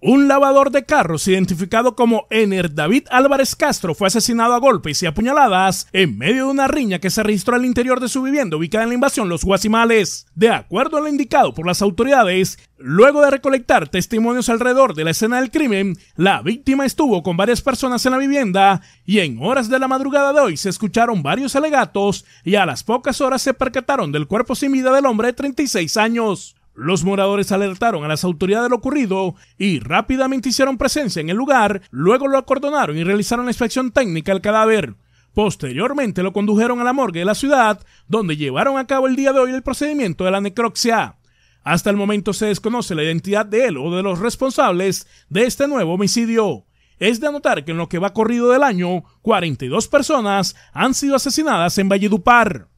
Un lavador de carros identificado como Ener David Álvarez Castro fue asesinado a golpes y apuñaladas en medio de una riña que se registró al interior de su vivienda ubicada en la invasión Los Guasimales. De acuerdo a lo indicado por las autoridades, luego de recolectar testimonios alrededor de la escena del crimen, la víctima estuvo con varias personas en la vivienda y en horas de la madrugada de hoy se escucharon varios alegatos y a las pocas horas se percataron del cuerpo sin vida del hombre de 36 años. Los moradores alertaron a las autoridades de lo ocurrido y rápidamente hicieron presencia en el lugar, luego lo acordonaron y realizaron la inspección técnica al cadáver. Posteriormente lo condujeron a la morgue de la ciudad, donde llevaron a cabo el día de hoy el procedimiento de la necropsia. Hasta el momento se desconoce la identidad de él o de los responsables de este nuevo homicidio. Es de anotar que en lo que va corrido del año, 42 personas han sido asesinadas en Valledupar.